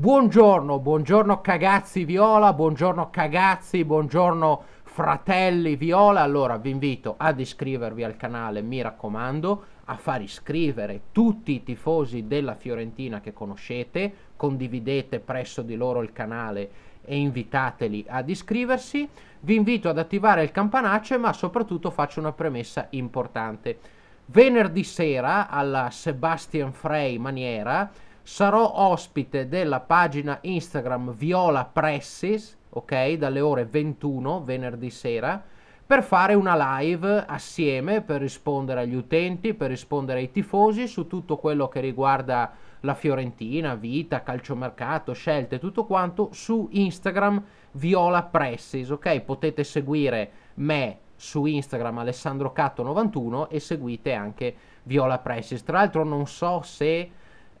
Buongiorno, buongiorno cagazzi viola, buongiorno cagazzi, buongiorno fratelli viola. Allora vi invito ad iscrivervi al canale, mi raccomando, a far iscrivere tutti i tifosi della Fiorentina che conoscete, condividete presso di loro il canale e invitateli ad iscriversi. Vi invito ad attivare il campanaccio, ma soprattutto faccio una premessa importante. Venerdì sera alla Sebastian Frey Maniera sarò ospite della pagina Instagram Viola Pressis, ok, dalle ore 21 venerdì sera per fare una live assieme per rispondere agli utenti, per rispondere ai tifosi su tutto quello che riguarda la Fiorentina, vita, calciomercato, scelte, tutto quanto su Instagram Viola Pressis, ok? Potete seguire me su Instagram alessandrocatto 91 e seguite anche Viola Pressis. Tra l'altro non so se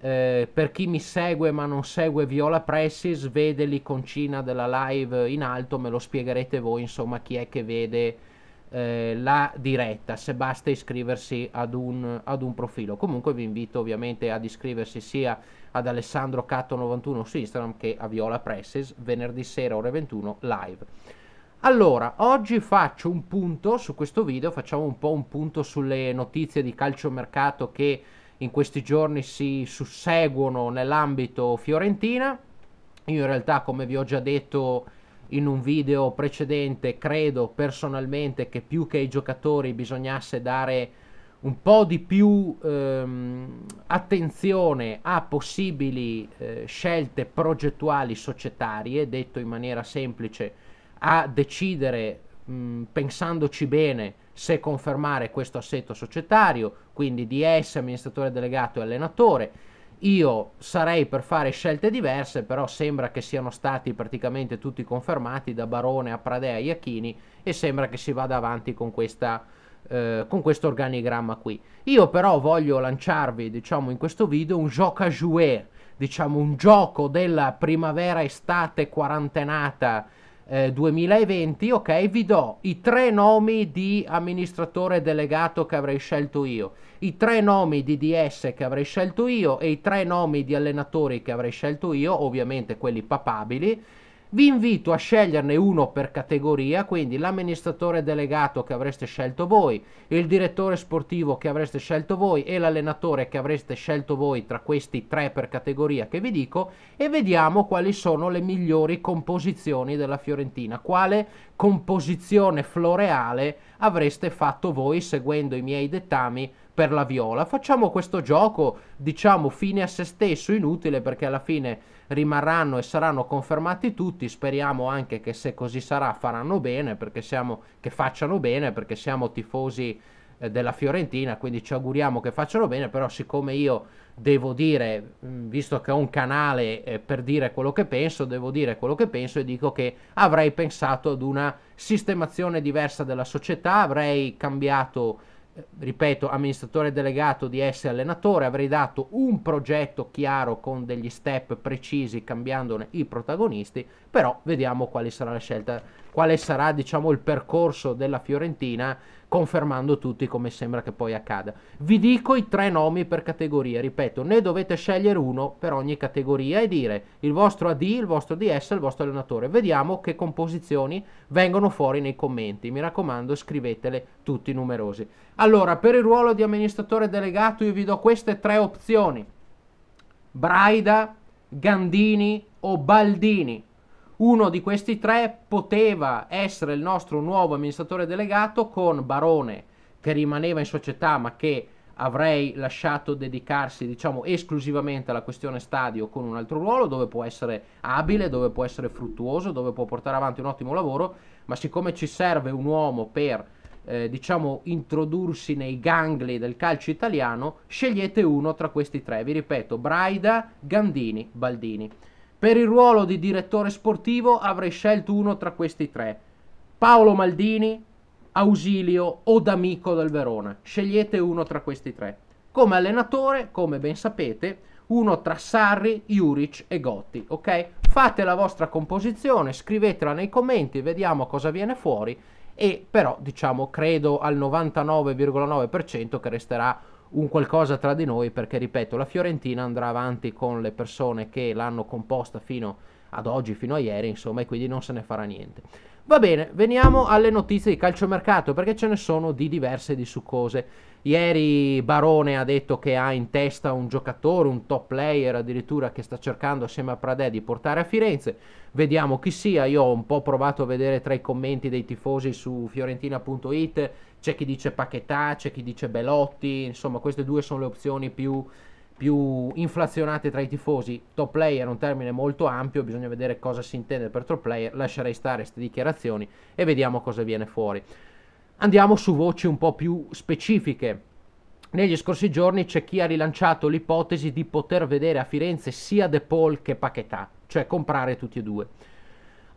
eh, per chi mi segue ma non segue Viola Pressis, vede l'iconcina della live in alto, me lo spiegherete voi, insomma, chi è che vede eh, la diretta, se basta iscriversi ad un, ad un, profilo. Comunque vi invito ovviamente ad iscriversi sia ad Alessandro Catto 91 su Instagram che a Viola Pressis, venerdì sera ore 21 live. Allora, oggi faccio un punto su questo video, facciamo un po' un punto sulle notizie di calciomercato che in questi giorni si susseguono nell'ambito fiorentina. Io in realtà, come vi ho già detto in un video precedente, credo personalmente che più che ai giocatori bisognasse dare un po' di più ehm, attenzione a possibili eh, scelte progettuali societarie, detto in maniera semplice, a decidere mh, pensandoci bene se confermare questo assetto societario, quindi di essere amministratore delegato e allenatore. Io sarei per fare scelte diverse, però sembra che siano stati praticamente tutti confermati da Barone a Pradea e Iachini e sembra che si vada avanti con, questa, eh, con questo organigramma qui. Io però voglio lanciarvi, diciamo, in questo video un gioco a jouer, diciamo un gioco della primavera-estate quarantenata eh, 2020, ok, vi do i tre nomi di amministratore delegato che avrei scelto io, i tre nomi di DS che avrei scelto io e i tre nomi di allenatori che avrei scelto io, ovviamente quelli papabili vi invito a sceglierne uno per categoria, quindi l'amministratore delegato che avreste scelto voi, il direttore sportivo che avreste scelto voi e l'allenatore che avreste scelto voi tra questi tre per categoria che vi dico e vediamo quali sono le migliori composizioni della Fiorentina, quale composizione floreale avreste fatto voi seguendo i miei dettami per la viola. Facciamo questo gioco, diciamo, fine a se stesso, inutile perché alla fine rimarranno e saranno confermati tutti. Speriamo anche che se così sarà faranno bene, perché siamo, che facciano bene, perché siamo tifosi eh, della Fiorentina, quindi ci auguriamo che facciano bene, però siccome io devo dire, mm, visto che ho un canale eh, per dire quello che penso, devo dire quello che penso e dico che avrei pensato ad una sistemazione diversa della società, avrei cambiato ripeto, amministratore delegato di essere allenatore, avrei dato un progetto chiaro con degli step precisi cambiandone i protagonisti, però vediamo quale sarà la scelta quale sarà diciamo, il percorso della Fiorentina, confermando tutti come sembra che poi accada. Vi dico i tre nomi per categoria, ripeto, ne dovete scegliere uno per ogni categoria e dire il vostro AD, il vostro DS, il vostro allenatore. Vediamo che composizioni vengono fuori nei commenti. Mi raccomando, scrivetele tutti numerosi. Allora, per il ruolo di amministratore delegato io vi do queste tre opzioni. Braida, Gandini o Baldini. Uno di questi tre poteva essere il nostro nuovo amministratore delegato con Barone che rimaneva in società ma che avrei lasciato dedicarsi diciamo esclusivamente alla questione stadio con un altro ruolo dove può essere abile, dove può essere fruttuoso, dove può portare avanti un ottimo lavoro, ma siccome ci serve un uomo per eh, diciamo introdursi nei gangli del calcio italiano, scegliete uno tra questi tre, vi ripeto, Braida, Gandini, Baldini. Per il ruolo di direttore sportivo avrei scelto uno tra questi tre. Paolo Maldini, Ausilio o D'Amico del Verona. Scegliete uno tra questi tre. Come allenatore, come ben sapete, uno tra Sarri, Juric e Gotti, ok? Fate la vostra composizione, scrivetela nei commenti, vediamo cosa viene fuori e però diciamo credo al 99,9% che resterà un qualcosa tra di noi perché ripeto la Fiorentina andrà avanti con le persone che l'hanno composta fino ad oggi fino a ieri insomma e quindi non se ne farà niente Va bene, veniamo alle notizie di calciomercato perché ce ne sono di diverse e di succose. Ieri Barone ha detto che ha in testa un giocatore, un top player addirittura che sta cercando assieme a Pradè di portare a Firenze. Vediamo chi sia, io ho un po' provato a vedere tra i commenti dei tifosi su fiorentina.it, c'è chi dice Paquetà, c'è chi dice Belotti, insomma queste due sono le opzioni più più inflazionate tra i tifosi. Top player è un termine molto ampio, bisogna vedere cosa si intende per top player. Lascerei stare queste dichiarazioni e vediamo cosa viene fuori. Andiamo su voci un po' più specifiche. Negli scorsi giorni c'è chi ha rilanciato l'ipotesi di poter vedere a Firenze sia De Paul che Paquetà, cioè comprare tutti e due.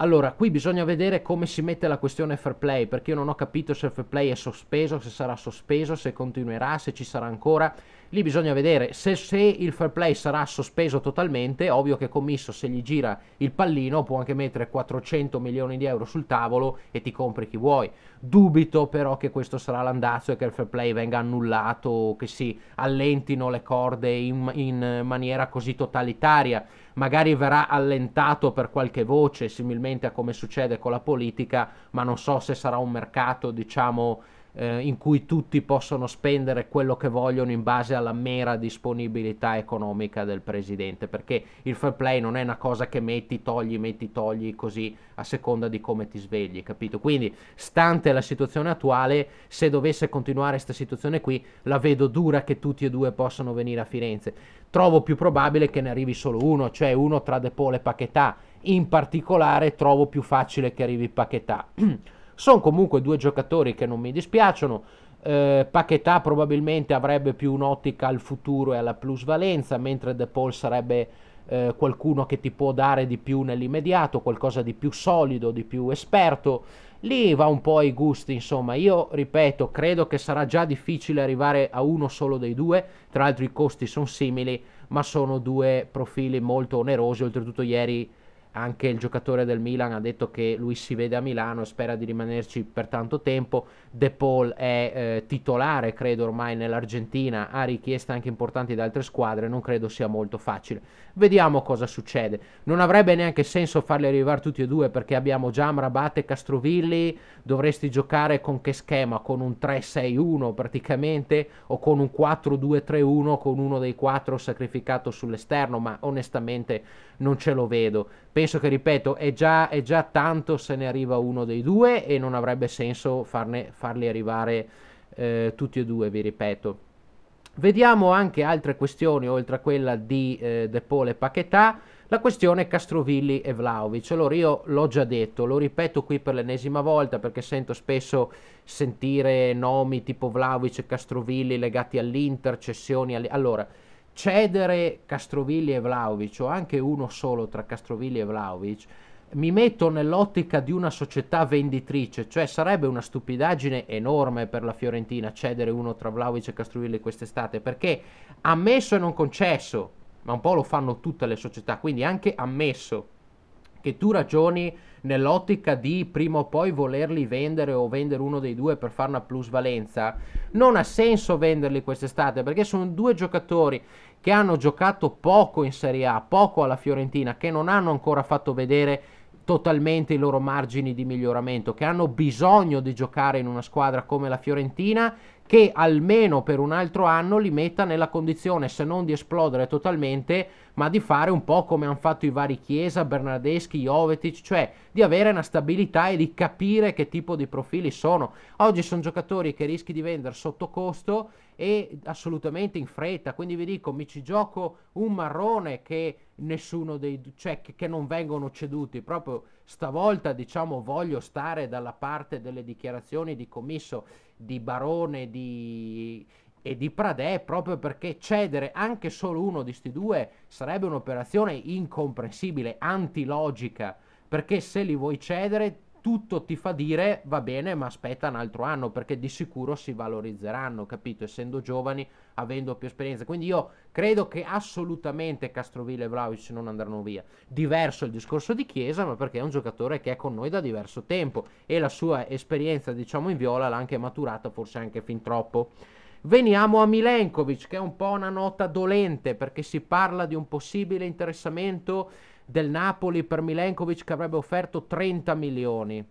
Allora, qui bisogna vedere come si mette la questione fair play, perché io non ho capito se il fair play è sospeso, se sarà sospeso, se continuerà, se ci sarà ancora. Lì bisogna vedere se, se il fair play sarà sospeso totalmente, ovvio che Commisso se gli gira il pallino può anche mettere 400 milioni di euro sul tavolo e ti compri chi vuoi. Dubito però che questo sarà l'andazzo e che il fair play venga annullato o che si allentino le corde in, in maniera così totalitaria magari verrà allentato per qualche voce, similmente a come succede con la politica, ma non so se sarà un mercato, diciamo, eh, in cui tutti possono spendere quello che vogliono in base alla mera disponibilità economica del presidente, perché il fair play non è una cosa che metti, togli, metti, togli così a seconda di come ti svegli, capito? Quindi, stante la situazione attuale, se dovesse continuare questa situazione qui, la vedo dura che tutti e due possano venire a Firenze. Trovo più probabile che ne arrivi solo uno, cioè uno tra De Paul e Paquetà. In particolare trovo più facile che arrivi Paquetà. Sono comunque due giocatori che non mi dispiacciono. Eh, Paquetà probabilmente avrebbe più un'ottica al futuro e alla plusvalenza, mentre De Paul sarebbe eh, qualcuno che ti può dare di più nell'immediato, qualcosa di più solido, di più esperto. Lì va un po' ai gusti, insomma. Io ripeto, credo che sarà già difficile arrivare a uno solo dei due. Tra l'altro, i costi sono simili, ma sono due profili molto onerosi. Oltretutto, ieri anche il giocatore del Milan ha detto che lui si vede a Milano e spera di rimanerci per tanto tempo. De Paul è eh, titolare, credo ormai, nell'Argentina, ha richieste anche importanti da altre squadre, non credo sia molto facile. Vediamo cosa succede. Non avrebbe neanche senso farli arrivare tutti e due perché abbiamo già Amrabat e Castrovilli, dovresti giocare con che schema? Con un 3-6-1 praticamente o con un 4-2-3-1 con uno dei quattro sacrificato sull'esterno, ma onestamente non ce lo vedo penso che, ripeto, è già, è già, tanto se ne arriva uno dei due e non avrebbe senso farne, farli arrivare eh, tutti e due, vi ripeto. Vediamo anche altre questioni, oltre a quella di eh, De Paul e Paquetà, la questione Castrovilli e Vlaovic. Allora io l'ho già detto, lo ripeto qui per l'ennesima volta perché sento spesso sentire nomi tipo Vlaovic e Castrovilli legati all'Inter, cessioni... All... Allora, cedere Castrovilli e Vlaovic o anche uno solo tra Castrovilli e Vlaovic mi metto nell'ottica di una società venditrice, cioè sarebbe una stupidaggine enorme per la Fiorentina cedere uno tra Vlaovic e Castrovilli quest'estate, perché ammesso e non concesso, ma un po' lo fanno tutte le società, quindi anche ammesso che tu ragioni nell'ottica di prima o poi volerli vendere o vendere uno dei due per fare una plusvalenza, non ha senso venderli quest'estate perché sono due giocatori che hanno giocato poco in Serie A, poco alla Fiorentina, che non hanno ancora fatto vedere totalmente i loro margini di miglioramento, che hanno bisogno di giocare in una squadra come la Fiorentina che almeno per un altro anno li metta nella condizione, se non di esplodere totalmente, ma di fare un po' come hanno fatto i vari Chiesa, Bernardeschi, Jovetic, cioè di avere una stabilità e di capire che tipo di profili sono. Oggi sono giocatori che rischi di vendere sotto costo e assolutamente in fretta, quindi vi dico, mi ci gioco un marrone che nessuno dei cioè che, che non vengono ceduti, proprio stavolta diciamo voglio stare dalla parte delle dichiarazioni di commisso di Barone di, e di Pradè proprio perché cedere anche solo uno di questi due sarebbe un'operazione incomprensibile, antilogica, perché se li vuoi cedere tutto ti fa dire va bene, ma aspetta un altro anno perché di sicuro si valorizzeranno, capito? Essendo giovani, avendo più esperienza. Quindi io credo che assolutamente Castroville e Vlaovic non andranno via. Diverso il discorso di Chiesa, ma perché è un giocatore che è con noi da diverso tempo e la sua esperienza, diciamo, in viola l'ha anche maturata, forse anche fin troppo. Veniamo a Milenkovic, che è un po' una nota dolente perché si parla di un possibile interessamento del Napoli per Milenkovic che avrebbe offerto 30 milioni.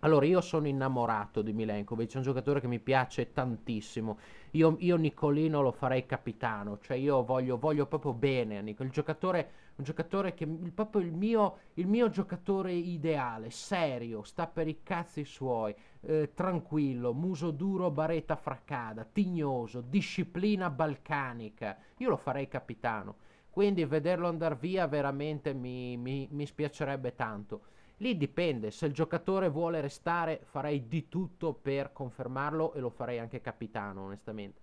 Allora, io sono innamorato di Milenkovic, è un giocatore che mi piace tantissimo. Io, io Nicolino lo farei capitano, cioè io voglio, voglio proprio bene a Nicolino. Il giocatore, un giocatore che è proprio il mio, il mio, giocatore ideale, serio, sta per i cazzi suoi, eh, tranquillo, muso duro, baretta fraccada, tignoso, disciplina balcanica. Io lo farei capitano. Quindi vederlo andare via veramente mi, mi, mi spiacerebbe tanto. Lì dipende, se il giocatore vuole restare farei di tutto per confermarlo e lo farei anche capitano onestamente.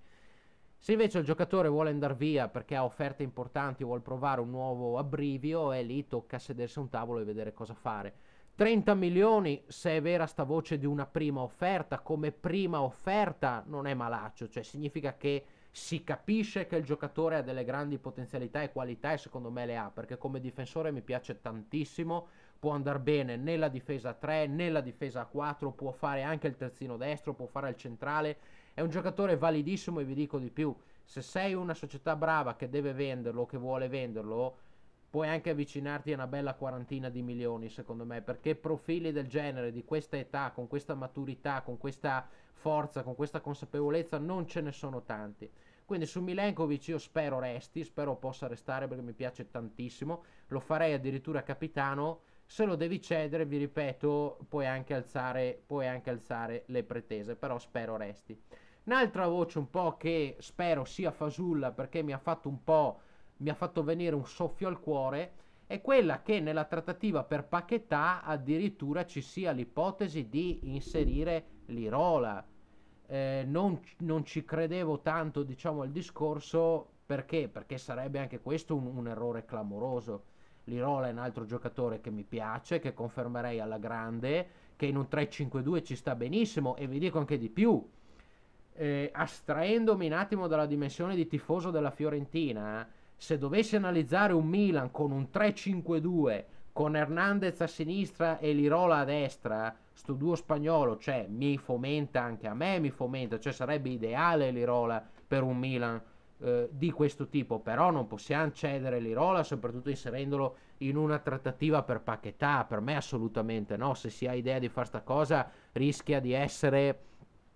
Se invece il giocatore vuole andare via perché ha offerte importanti, vuole provare un nuovo abbrivio, è lì tocca sedersi a un tavolo e vedere cosa fare. 30 milioni, se è vera sta voce di una prima offerta, come prima offerta non è malaccio, cioè significa che si capisce che il giocatore ha delle grandi potenzialità e qualità e secondo me le ha, perché come difensore mi piace tantissimo, può andare bene nella difesa 3, nella difesa 4, può fare anche il terzino destro, può fare il centrale, è un giocatore validissimo e vi dico di più, se sei una società brava che deve venderlo, che vuole venderlo, puoi anche avvicinarti a una bella quarantina di milioni, secondo me, perché profili del genere, di questa età, con questa maturità, con questa forza, con questa consapevolezza, non ce ne sono tanti. Quindi su Milenkovic io spero resti, spero possa restare perché mi piace tantissimo, lo farei addirittura capitano, se lo devi cedere, vi ripeto, puoi anche alzare, puoi anche alzare le pretese, però spero resti. Un'altra voce un po' che spero sia fasulla perché mi ha fatto un po' mi ha fatto venire un soffio al cuore è quella che nella trattativa per Paquetà addirittura ci sia l'ipotesi di inserire Lirola. Eh, non, non, ci credevo tanto diciamo al discorso perché? perché sarebbe anche questo un, un errore clamoroso. Lirola è un altro giocatore che mi piace, che confermerei alla grande, che in un 3-5-2 ci sta benissimo e vi dico anche di più. Eh, astraendomi un attimo dalla dimensione di tifoso della Fiorentina, se dovessi analizzare un Milan con un 3-5-2, con Hernandez a sinistra e Lirola a destra, sto duo spagnolo, cioè mi fomenta anche a me, mi fomenta, cioè sarebbe ideale Lirola per un Milan eh, di questo tipo, però non possiamo cedere Lirola, soprattutto inserendolo in una trattativa per pacchettà, per me assolutamente no, se si ha idea di fare sta cosa rischia di essere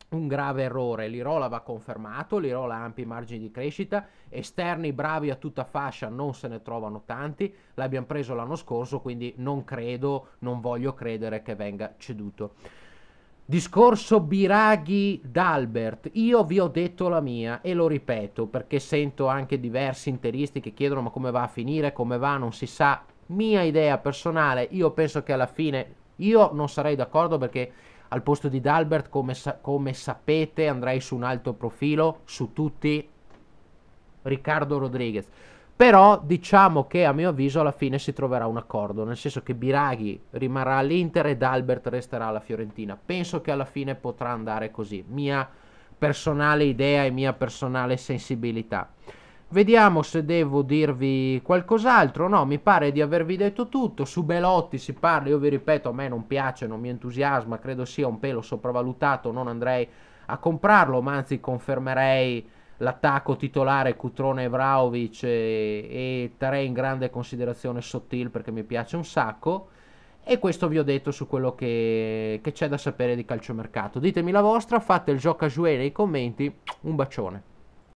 un grave errore. Lirola va confermato, Lirola ha ampi margini di crescita, esterni bravi a tutta fascia non se ne trovano tanti, l'abbiamo preso l'anno scorso, quindi non credo, non voglio credere che venga ceduto. Discorso Biraghi d'Albert, io vi ho detto la mia e lo ripeto perché sento anche diversi interisti che chiedono ma come va a finire, come va, non si sa. Mia idea personale, io penso che alla fine io non sarei d'accordo perché al posto di Dalbert, come, sa- come sapete, andrei su un alto profilo, su tutti, Riccardo Rodriguez. Però diciamo che a mio avviso alla fine si troverà un accordo, nel senso che Biraghi rimarrà all'Inter e Dalbert resterà alla Fiorentina. Penso che alla fine potrà andare così, mia personale idea e mia personale sensibilità. Vediamo se devo dirvi qualcos'altro, no, mi pare di avervi detto tutto, su Belotti si parla, io vi ripeto, a me non piace, non mi entusiasma, credo sia un pelo sopravvalutato, non andrei a comprarlo, ma anzi confermerei l'attacco titolare Cutrone e Vlaovic e, e darei in grande considerazione Sottil perché mi piace un sacco. E questo vi ho detto su quello che, che c'è da sapere di calciomercato. Ditemi la vostra, fate il gioco a giù nei commenti, un bacione.